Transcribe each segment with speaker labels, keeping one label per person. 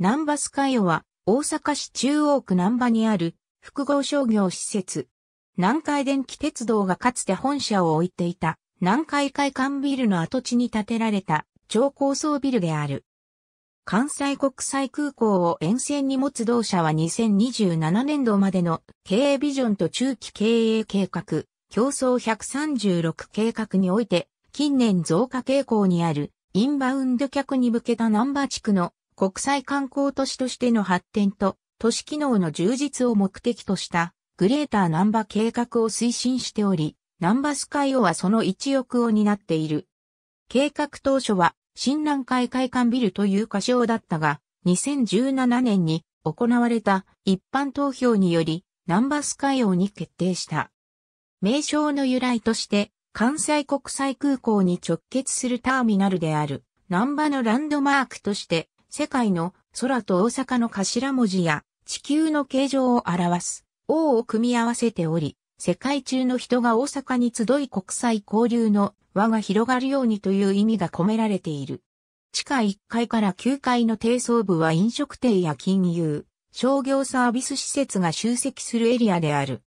Speaker 1: 南波スカイオは、大阪市中央区南波にある複合商業施設。南海電気鉄道がかつて本社を置いていた南海会館ビルの跡地に建てられた超高層ビルである。関西国際空港を沿線に持つ同社は2027年度までの経営ビジョンと中期経営計画、競争136計画において近年増加傾向にあるインバウンド客に向けた南波地区の国際観光都市としての発展と都市機能の充実を目的としたグレーターナンバ計画を推進しており、ナンバスカイオはその一翼を担っている。計画当初は新南海会館ビルという仮称だったが、2017年に行われた一般投票により、ナンバス海オに決定した。名称の由来として、関西国際空港に直結するターミナルである、ナンバのランドマークとして世界の空と大阪の頭文字や地球の形状を表す O を組み合わせており、世界中の人が大阪に集い国際交流の輪が広がるようにという意味が込められている。地下1階から9階の低層部は飲食店や金融、商業サービス施設が集積するエリアである。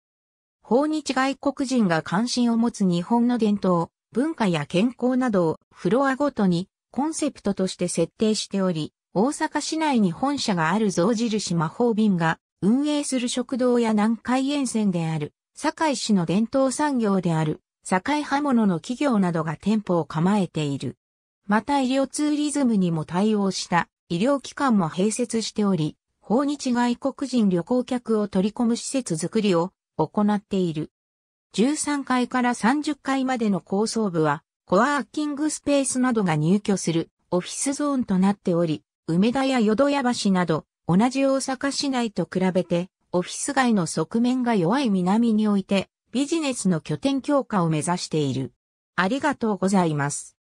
Speaker 1: 訪日外国人が関心を持つ日本の伝統、文化や健康などをフロアごとにコンセプトとして設定しており、大阪市内に本社がある象印魔法瓶が運営する食堂や南海沿線である、堺市の伝統産業である、堺刃物の企業などが店舗を構えている。また医療ツーリズムにも対応した医療機関も併設しており、訪日外国人旅行客を取り込む施設づくりを行っている。13階から30階までの高層部は、コワーキングスペースなどが入居するオフィスゾーンとなっており、梅田や淀屋橋など、同じ大阪市内と比べて、オフィス街の側面が弱い南において、ビジネスの拠点強化を目指している。ありがとうございます。